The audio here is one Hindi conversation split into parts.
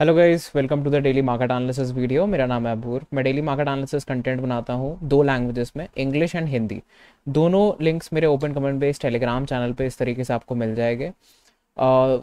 Hello guys welcome to the daily market analysis video मेरा नाम है अबूर मैं डेली मार्केट एनालिसिस कंटेंट बनाता हूँ दो लैंग्वेजेस में इंग्लिश एंड हिंदी दोनों लिंक्स मेरे open comment base Telegram channel पे इस तरीके से आपको मिल जाएंगे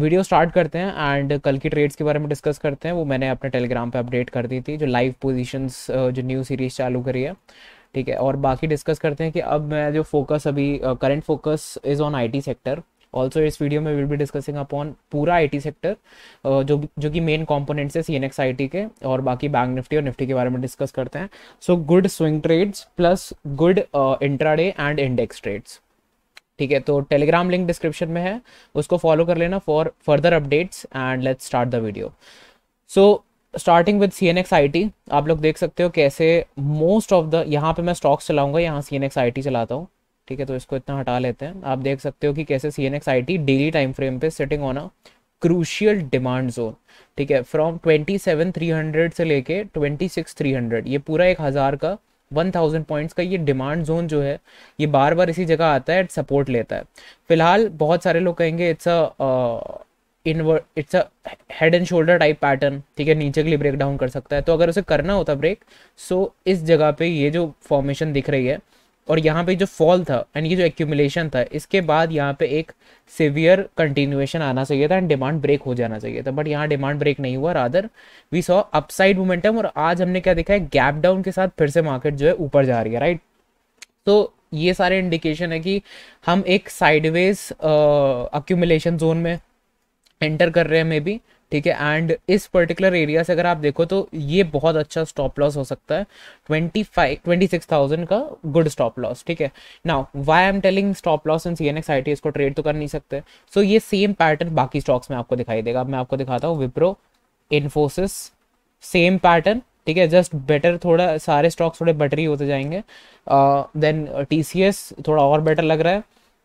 वीडियो स्टार्ट करते हैं एंड कल की ट्रेड्स के बारे में डिस्कस करते हैं वो मैंने अपने टेलीग्राम पर अपडेट कर दी थी जो लाइव पोजिशन जो न्यू सीरीज चालू करी है ठीक है और बाकी डिस्कस करते हैं कि अब मैं जो फोकस अभी current focus is on IT sector also इस वीडियो में विल बी डिस्कसिंग अपॉन पूरा आई सेक्टर जो जो कि मेन कॉम्पोनेंट्स है सी एन एक्स के और बाकी बैंक निफ्टी और निफ्टी के बारे में डिस्कस करते हैं so good swing trades plus good intraday and index trades ठीक है तो टेलीग्राम लिंक डिस्क्रिप्शन में है उसको फॉलो कर लेना for further updates and let's start the video so starting with C N X I T आप लोग देख सकते हो कैसे मोस्ट ऑफ द यहाँ पे मैं स्टॉक्स चलाऊंगा यहाँ C N X I T चलाता हूँ ठीक है तो इसको इतना हटा लेते हैं आप देख सकते हो कि कैसे C N X I T daily time frame पे सेटिंग होना क्रूशियल डिमांड जोन ठीक है from twenty seven three hundred से लेके ट्वेंटी सिक्स थ्री हंड्रेड ये पूरा एक हज़ार का वन थाउजेंड पॉइंट्स का ये डिमांड जोन जो है ये बार बार इसी जगह आता है सपोर्ट लेता है फिलहाल बहुत सारे लोग कहेंगे it's a invert it's a head and shoulder type pattern ठीक है नीचे के लिए ब्रेक डाउन कर सकता है तो अगर उसे करना होता ब्रेक सो इस जगह पे ये जो फॉर्मेशन दिख रही है और यहाँ पे जो फॉल था एंड ये जो एक्यूमुलेशन था इसके बाद यहाँ पे एक सिवियर कंटिन्यूएशन आना चाहिए था एंड डिमांड ब्रेक हो जाना चाहिए था बट यहाँ डिमांड ब्रेक नहीं हुआ rather we saw upside momentum और आज हमने क्या देखा है गैप डाउन के साथ फिर से मार्केट जो है ऊपर जा रही है राइट तो ये सारे इंडिकेशन है कि हम एक साइडवेज अक्यूमुलेशन जोन में एंटर कर रहे हैं मे बी ठीक है एंड इस पर्टिकुलर एरिया से अगर आप देखो तो ये बहुत अच्छा स्टॉप लॉस हो सकता है twenty five twenty six thousand का गुड स्टॉप लॉस ठीक है now why am telling stop loss in C N X I T इसको ट्रेड तो कर नहीं सकते सो so, ये सेम पैटर्न बाकी स्टॉक्स में आपको दिखाई देगा मैं आपको दिखाता हूँ विप्रो इन्फोसिस सेम पैटर्न ठीक है जस्ट बेटर थोड़ा सारे स्टॉक्स थोड़े बेटर ही होते जाएंगे देन टी सी एस थोड़ा और बेटर लग रहा है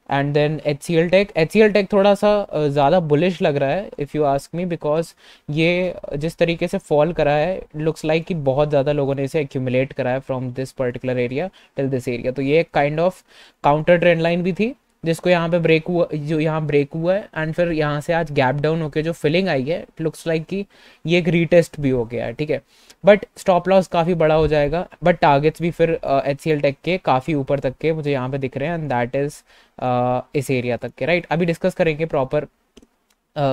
and then H C L tech H C L tech थोड़ा सा ज़्यादा बुलिश लग रहा है if you ask me because ये जिस तरीके से फॉल करा है लुक्स लाइक like कि बहुत ज़्यादा लोगों ने इसे एक्यूमुलेट करा है from this particular area till this area तो ये एक kind of counter trend line भी थी जिसको यहाँ पे ब्रेक हुआ जो यहाँ ब्रेक हुआ है एंड फिर यहाँ से आज गैप डाउन होकर जो फिलिंग आई है इट लुक्स लाइक कि ये एक रीटेस्ट भी हो गया है ठीक है बट स्टॉप लॉस काफ़ी बड़ा हो जाएगा बट टारगेट्स भी फिर एच सी एल टेक के काफ़ी ऊपर तक के मुझे यहाँ पे दिख रहे हैं एंड दैट इज़ इस एरिया तक के राइट right? अभी डिस्कस करेंगे प्रॉपर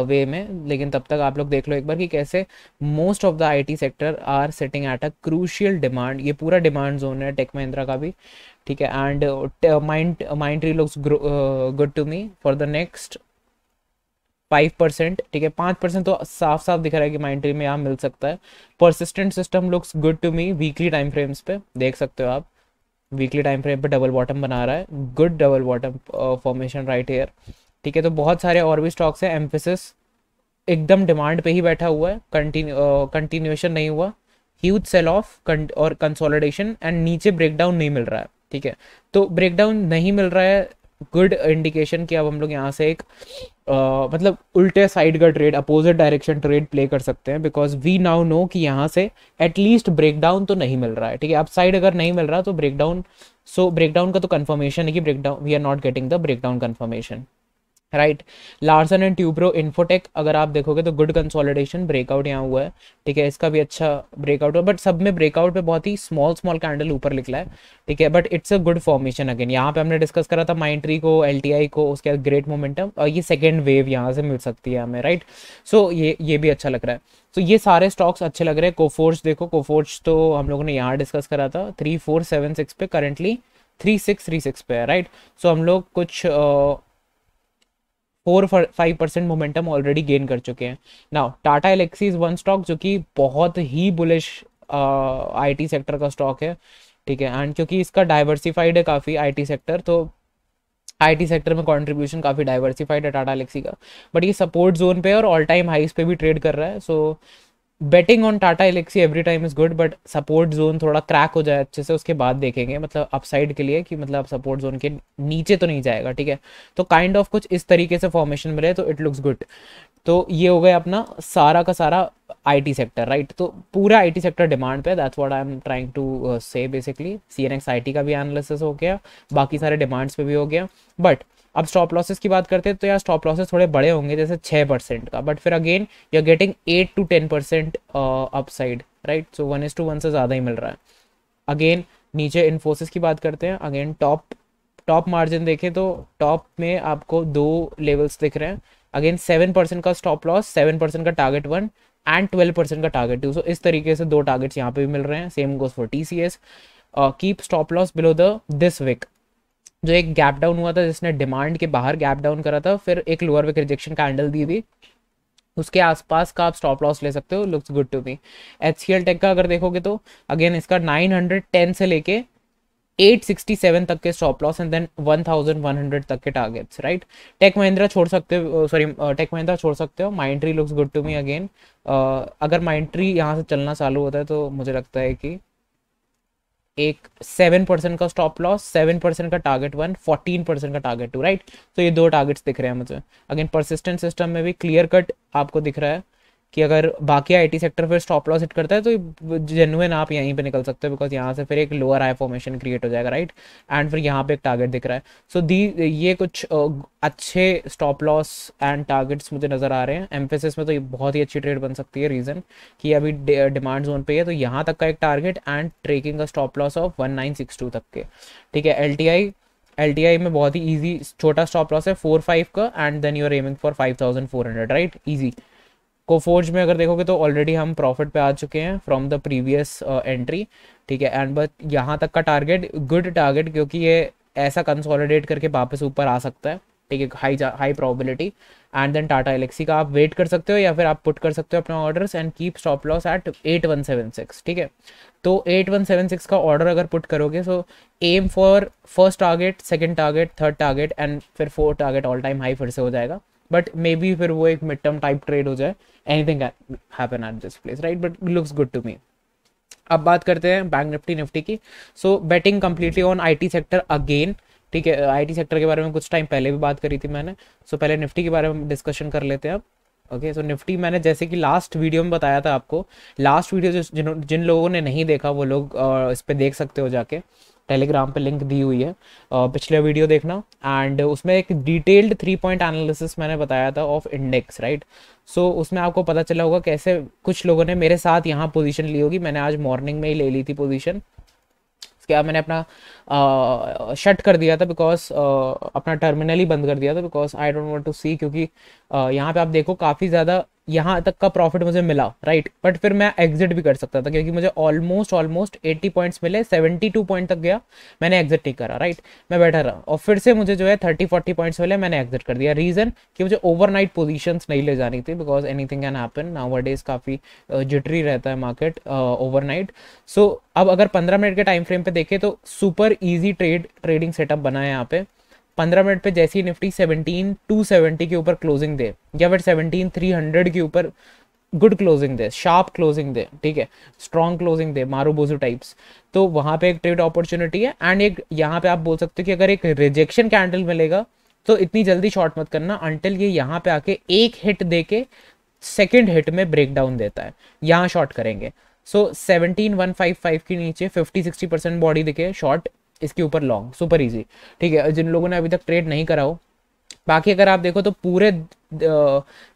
वे uh, में लेकिन तब तक आप लोग देख लो एक बार कि कैसे most of the IT sector are setting at a crucial demand ये पूरा डिमांड जोन है टेक महिंद्रा का भी ठीक है and mind Mindtree looks good to me for the next five percent ठीक है पाँच परसेंट तो साफ साफ दिख रहा है कि माइंड ट्री में यहाँ मिल सकता है persistent system looks good to me weekly time frames पे देख सकते हो आप वीकली टाइम फ्रेम पे डबल बॉटम बना रहा है good double bottom formation right here ठीक है तो बहुत सारे और भी स्टॉक्स हैं एम्फेसिस एकदम डिमांड पे ही बैठा हुआ है कंटिन्यूएशन uh, नहीं हुआ ह्यूज सेल ऑफ और कंसोलिडेशन एंड नीचे ब्रेकडाउन नहीं मिल रहा है ठीक है तो ब्रेकडाउन नहीं मिल रहा है गुड इंडिकेशन कि अब हम लोग यहाँ से एक आ, मतलब उल्टे साइड का trade opposite direction trade play कर सकते हैं बिकॉज वी नाउ नो कि यहाँ से एटलीस्ट ब्रेकडाउन तो नहीं मिल रहा है ठीक है अब साइड अगर नहीं मिल रहा तो ब्रेकडाउन सो ब्रेकडाउन का तो कन्फर्मेशन है कि breakdown we are not getting the breakdown confirmation right Larsen and Toubro Infotech अगर आप देखोगे तो गुड कंसोलिडेशन ब्रेकआउट यहाँ हुआ है ठीक है इसका भी अच्छा ब्रेकआउट हुआ बट सब में ब्रेकआउट पे बहुत ही स्मॉल स्मॉल कैंडल ऊपर निकला है ठीक है but it's a good formation again यहाँ पे हमने डिस्कस करा था माइंट्री को एल को उसके बाद ग्रेट मोमेंटम और ये सेकेंड वेव यहाँ से मिल सकती है हमें राइट सो so, ये ये भी अच्छा लग रहा है सो ये सारे स्टॉक्स अच्छे लग रहे हैं कोफोर्स देखो कोफोर्स तो हम लोगों ने यहाँ डिस्कस करा था थ्री फोर सेवन सिक्स पे currently three six three six पे है राइट सो हम लोग कुछ four five percent momentum already gain कर चुके हैं now Tata Elxsi is one stock जो कि बहुत ही बुलिश आईटी सेक्टर का स्टॉक है ठीक है एंड क्योंकि इसका डाइवर्सिफाइड है काफ़ी आईटी सेक्टर तो आईटी सेक्टर में कंट्रीब्यूशन काफ़ी डाइवर्सिफाइड है टाटा एलेक्सी का बट ये सपोर्ट जोन पे और ऑल टाइम हाईस पे भी ट्रेड कर रहा है so so, betting on Tata Elxsi every time is good but support zone थोड़ा क्रैक हो जाए अच्छे से उसके बाद देखेंगे मतलब अपसाइड के लिए कि मतलब सपोर्ट जोन के नीचे तो नहीं जाएगा ठीक है तो काइंड kind ऑफ of कुछ इस तरीके से फॉर्मेशन में रहे तो इट लुक्स गुड तो ये हो गया अपना सारा का सारा आईटी सेक्टर राइट तो पूरा आईटी सेक्टर डिमांड पे that's what I am trying to say basically C N X I T का भी एनालिसिस हो गया बाकी सारे डिमांड्स पे भी हो गया बट अब स्टॉप लॉसेस की बात करते हैं तो यार स्टॉप लॉसेस थोड़े बड़े होंगे जैसे छः परसेंट का बट फिर again you are getting eight to ten percent upside right so one is to one से ज़्यादा ही मिल रहा है अगेन नीचे इन्फोसिस की बात करते हैं अगेन टॉप टॉप मार्जिन देखें तो टॉप में आपको दो लेवल्स दिख रहे हैं अगेन सेवन परसेंट का स्टॉप लॉस सेवन परसेंट का target one and twelve percent का टारगेट टू सो इस तरीके से दो टारगेट्स यहाँ पे भी मिल रहे हैं same goes for T C S keep stop loss below the this wick जो एक गैप डाउन हुआ था जिसने डिमांड के बाहर गैप डाउन करा था फिर एक लोअर विक रिजेक्शन कैंडल दी थी उसके आसपास का आप स्टॉप लॉस ले सकते हो looks good to me H C tech का अगर देखोगे तो अगेन इसका 910 से लेके 867 तक के स्टॉप लॉस एंड देन 1100 तक के टारगेट्स राइट टेक महिंद्रा छोड़ सकते हो सॉरी टेक महिंद्रा छोड़ सकते हो Mindtree looks good to me again अगर माइंड ट्री यहाँ से चलना चालू होता है तो मुझे लगता है कि एक सेवन परसेंट का स्टॉप लॉस सेवन परसेंट का टारगेट वन फोर्टीन परसेंट का टारगेट टू राइट तो ये दो टारगेट्स दिख रहे हैं मुझे अगेन परसिस्टेंट सिस्टम में भी क्लियर कट आपको दिख रहा है कि अगर बाकी आईटी सेक्टर फिर स्टॉप लॉस हिट करता है तो जेनुअन आप यहीं पे निकल सकते हो बिकॉज यहाँ से फिर एक लोअर आई फॉर्मेशन क्रिएट हो जाएगा राइट एंड फिर यहाँ पे एक टारगेट दिख रहा है सो so, दी ये कुछ अच्छे स्टॉप लॉस एंड टारगेट्स मुझे नज़र आ रहे हैं एम्फेसिस में तो ये बहुत ही अच्छी ट्रेड बन सकती है रीज़न कि अभी डिमांड जोन पे है तो यहाँ तक का एक टारगेट एंड ट्रेकिंग का stop loss of one nine six two तक के ठीक है L T I L T I में बहुत ही ईजी छोटा स्टॉप लॉस है फोर फाइव का and then you are aiming for five thousand four hundred right easy Coforge में अगर देखोगे तो ऑलरेडी हम प्रॉफिट पे आ चुके हैं फ्रॉम द प्रीवियस एंट्री ठीक है एंड बट यहाँ तक का टारगेट गुड टारगेट क्योंकि ये ऐसा कंसोलिडेट करके वापस ऊपर आ सकता है ठीक है high high probability and then Tata Elxsi का आप वेट कर सकते हो या फिर आप पुट कर सकते हो अपना orders and keep stop loss at eight one seven six ठीक है तो एट वन सेवन सिक्स का ऑर्डर अगर पुट करोगे so aim for first target second target third target and फिर fourth target all time high फिर से हो जाएगा बट मे बी फिर वो एक मिड टर्म टाइप ट्रेड हो जाए anything happen at this place right but looks good to me अब बात करते हैं बैंक निफ्टी निफ्टी की so betting completely on IT sector again ठीक है आईटी सेक्टर के बारे में कुछ टाइम पहले भी बात करी थी मैंने सो so, पहले निफ्टी के बारे में डिस्कशन कर लेते हैं अब ओके सो निफ्टी मैंने जैसे कि लास्ट वीडियो में बताया था आपको लास्ट वीडियो जिन जिन लोगों ने नहीं देखा वो लोग इस पर देख सकते हो जाके टेलीग्राम पे लिंक दी हुई है पिछले वीडियो देखना एंड उसमें एक डिटेल्ड थ्री पॉइंट एनालिसिस मैंने बताया था ऑफ इंडेक्स राइट सो उसमें आपको पता चला होगा कैसे कुछ लोगों ने मेरे साथ यहाँ पोजीशन ली होगी मैंने आज मॉर्निंग में ही ले ली थी पोजीशन क्या मैंने अपना शट कर दिया था बिकॉज अपना टर्मिनल ही बंद कर दिया था because I don't want to see क्योंकि यहाँ पे आप देखो काफ़ी ज़्यादा यहाँ तक का प्रॉफिट मुझे मिला राइट बट फिर मैं एग्जिट भी कर सकता था क्योंकि मुझे ऑलमोस्ट ऑलमोस्ट 80 पॉइंट्स मिले 72 पॉइंट तक गया मैंने एग्जिट नहीं करा राइट मैं बैठा रहा और फिर से मुझे जो है 30 40 पॉइंट्स मिले मैंने एग्जिट कर दिया रीज़न कि मुझे ओवरनाइट पोजीशंस नहीं ले जानी थी बिकॉज एनी थिंग कैन हैपन नाउ डेज काफ़ी जिटरी रहता है मार्केट ओवर सो अब अगर पंद्रह मिनट के टाइम फ्रेम पर देखें तो super easy trade trading setup बना है यहाँ पे पंद्रह मिनट पे जैसी निफ्टी सेवनटीन टू सेवेंटी के ऊपर क्लोजिंग दे या फिर सेवनटीन थ्री हंड्रेड के ऊपर गुड क्लोजिंग दे शार्प क्लोजिंग दे ठीक है स्ट्रॉन्ग क्लोजिंग दे मारूबोजू टाइप्स तो वहाँ पे एक ट्रेड अपॉर्चुनिटी है एंड एक यहाँ पे आप बोल सकते हो कि अगर एक रिजेक्शन कैंडल मिलेगा तो इतनी जल्दी शॉर्ट मत करना अंटिल ये यहाँ पे आके एक हिट दे के सेकेंड हिट में ब्रेक डाउन देता है यहाँ शॉर्ट करेंगे so seventeen one five five के नीचे फिफ्टी सिक्सटी परसेंट बॉडी दिखे शॉर्ट इसके ऊपर लॉन्ग सुपर इजी ठीक है जिन लोगों ने अभी तक ट्रेड नहीं करा हो बाकी अगर आप देखो तो पूरे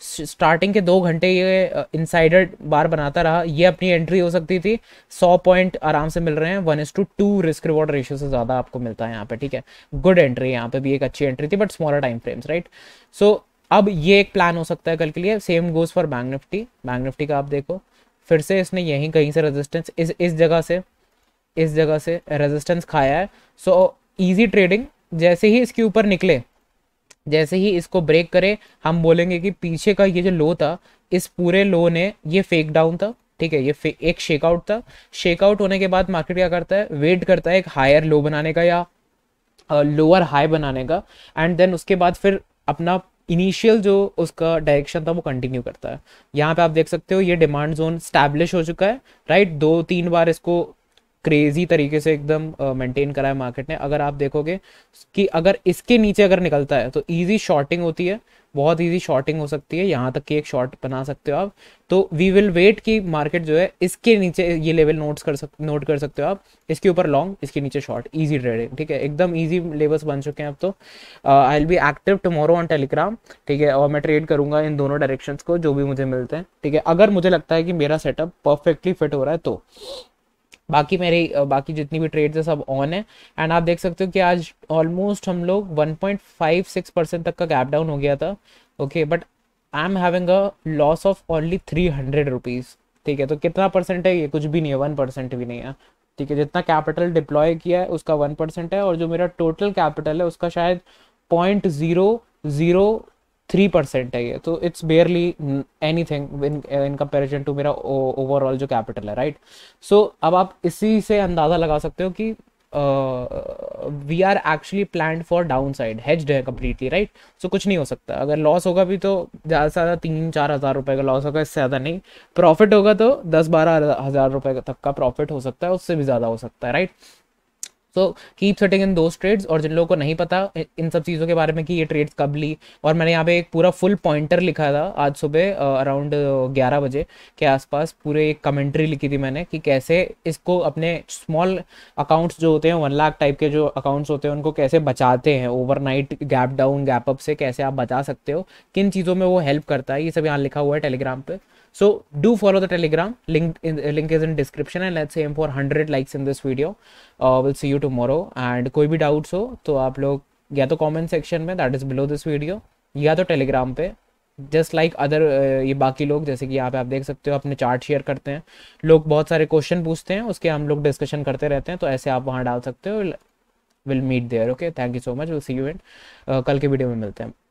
स्टार्टिंग के दो घंटे ये इनसाइडर बार बनाता रहा ये अपनी एंट्री हो सकती थी सौ पॉइंट आराम से मिल रहे हैं one is to two risk reward ratio से ज़्यादा आपको मिलता है यहाँ पे ठीक है गुड एंट्री यहाँ पे भी एक अच्छी एंट्री थी but smaller time frames right so अब ये एक प्लान हो सकता है कल के लिए same goes for bank Nifty bank Nifty का आप देखो फिर से इसने यहीं कहीं से रेजिस्टेंस इस इस जगह से इस जगह से रेजिस्टेंस खाया है सो ईजी ट्रेडिंग जैसे ही इसके ऊपर निकले जैसे ही इसको ब्रेक करे हम बोलेंगे कि पीछे का ये जो लो था इस पूरे लो ने ये फेक डाउन था ठीक है ये एक शेकआउट था शेकआउट होने के बाद मार्केट क्या करता है वेट करता है एक हायर लो बनाने का या लोअर हाई बनाने का एंड देन उसके बाद फिर अपना इनिशियल जो उसका डायरेक्शन था वो कंटिन्यू करता है यहाँ पे आप देख सकते हो ये डिमांड जोन स्टैब्लिश हो चुका है राइट दो तीन बार इसको क्रेजी तरीके से एकदम मेंटेन करा है मार्केट ने अगर आप देखोगे कि अगर इसके नीचे अगर निकलता है तो इजी शॉर्टिंग होती है बहुत इजी शॉर्टिंग हो सकती है यहाँ तक कि एक शॉर्ट बना सकते हो आप तो वी विल वेट कि मार्केट जो है इसके नीचे ये लेवल नोट्स कर सक नोट कर सकते हो आप इसके ऊपर लॉन्ग इसके नीचे शॉर्ट इजी ट्रेडिंग ठीक है एकदम इजी लेवल्स बन चुके हैं अब तो I will be active tomorrow on Telegram ठीक है और मैं ट्रेड करूंगा इन दोनों डायरेक्शंस को जो भी मुझे मिलते हैं ठीक है अगर मुझे लगता है कि मेरा सेटअप परफेक्टली फिट हो रहा है तो बाकी मेरी बाकी जितनी भी ट्रेड्स है सब ऑन है एंड आप देख सकते हो कि आज ऑलमोस्ट हम लोग 1.56 परसेंट तक का गैप डाउन हो गया था okay but I am having a loss of only three hundred rupees ठीक है तो कितना परसेंट है ये कुछ भी नहीं है वन परसेंट भी नहीं है ठीक है जितना कैपिटल डिप्लॉय किया है उसका वन परसेंट है और जो मेरा टोटल कैपिटल है उसका शायद point zero zero three percent है ये तो it's barely anything in comparison to मेरा ओवरऑल जो कैपिटल है राइट सो so, अब आप इसी से अंदाज़ा लगा सकते हो कि we are actually plan for downside hedged है कम्प्लीटली राइट सो कुछ नहीं हो सकता अगर लॉस होगा भी तो ज़्यादा से ज़्यादा तीन चार हज़ार रुपये का लॉस होगा इससे ज़्यादा नहीं प्रॉफिट होगा तो दस बारह हज़ार रुपये तक का प्रॉफिट हो सकता है उससे भी ज़्यादा हो सकता है right right? So keep setting in those trades और जिन लोगों को नहीं पता इन सब चीज़ों के बारे में कि ये ट्रेड्स कब ली और मैंने यहाँ पे एक पूरा फुल पॉइंटर लिखा था आज सुबह अराउंड ग्यारह बजे के आसपास पूरे एक कमेंट्री लिखी थी मैंने कि कैसे इसको अपने स्मॉल अकाउंट्स जो होते हैं वन लाख टाइप के जो अकाउंट्स होते हैं उनको कैसे बचाते हैं overnight gap down gap up से कैसे आप बचा सकते हो किन चीज़ों में वो हेल्प करता है ये सब यहाँ लिखा हुआ है टेलीग्राम पर So do follow the Telegram link. In, the link is in description and let's aim for 100 likes in this video. Uh, we'll see you tomorrow. And koi bhi doubt हो to aap log ya to comment section mein that is below this video ya to Telegram pe just like other ये बाकी लोग जैसे कि यहाँ पे आप देख सकते हो अपने चार्ट शेयर करते हैं लोग बहुत सारे क्वेश्चन पूछते हैं उसके हम लोग डिस्कशन करते रहते हैं तो ऐसे आप वहाँ डाल सकते हो will meet there okay thank you so much will see you and कल के वीडियो में मिलते हैं